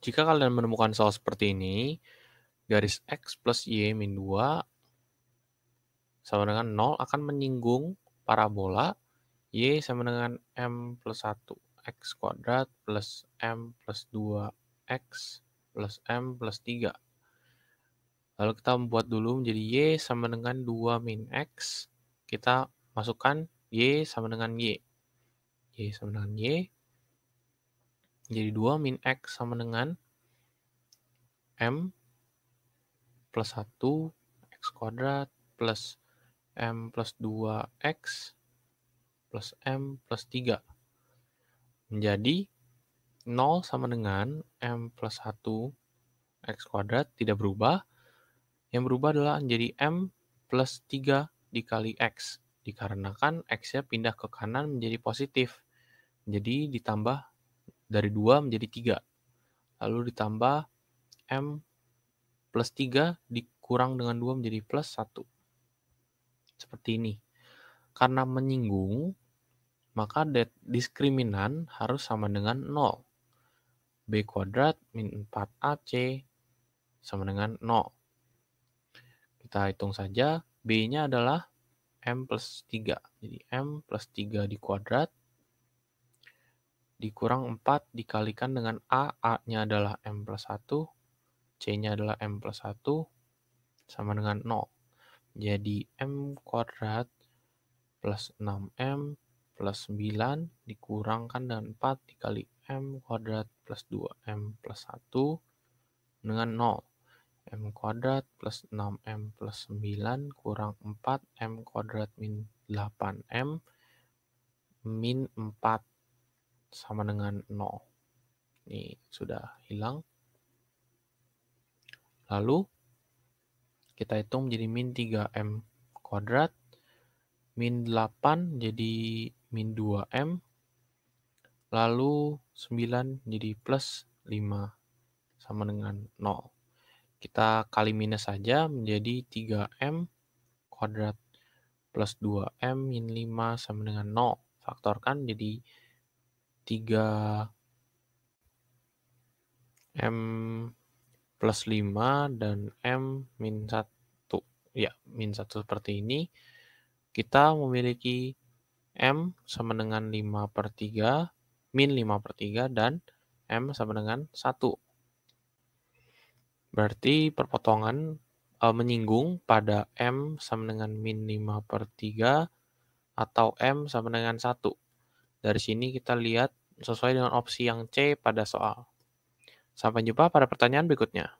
Jika kalian menemukan soal seperti ini, garis X plus Y min 2 sama dengan 0 akan menyinggung parabola Y sama dengan M plus 1 X kuadrat plus M plus 2 X plus M plus 3. Lalu kita membuat dulu menjadi Y sama dengan 2 min X. Kita masukkan Y sama dengan Y. Y sama dengan Y. Jadi 2 min X sama dengan M plus 1 X kuadrat plus M plus 2X plus M plus 3. Menjadi 0 sama dengan M plus 1 X kuadrat tidak berubah. Yang berubah adalah menjadi M plus 3 dikali X. Dikarenakan X-nya pindah ke kanan menjadi positif. Jadi ditambah dari 2 menjadi 3. Lalu ditambah M plus 3 dikurang dengan 2 menjadi plus 1. Seperti ini. Karena menyinggung, maka diskriminan harus sama dengan 0. B kuadrat min 4AC sama dengan 0. Kita hitung saja, B-nya adalah M plus 3. Jadi M plus 3 di kuadrat dikurang 4 dikalikan dengan A. A-nya adalah M plus 1, C-nya adalah M plus 1, sama dengan 0. Jadi M kuadrat plus 6M plus 9 dikurangkan dengan 4 dikali M kuadrat plus 2M plus 1 dengan 0. M kuadrat plus 6M plus 9 kurang 4M kuadrat min 8M min 4 sama dengan 0. Ini sudah hilang. Lalu, kita hitung jadi min 3M kuadrat, min 8 jadi min 2M, lalu 9 jadi plus 5 sama dengan 0. Kita kali minus saja menjadi 3M kuadrat plus 2M min 5 sama dengan 0. Faktorkan jadi 3 M plus 5 dan M min 1. Ya, min 1 seperti ini. Kita memiliki M sama dengan 5 per 3, min 5 per 3, dan M sama dengan 1. Berarti perpotongan e, menyinggung pada M sama dengan min 5 per 3 atau M sama dengan 1. Dari sini kita lihat sesuai dengan opsi yang C pada soal. Sampai jumpa pada pertanyaan berikutnya.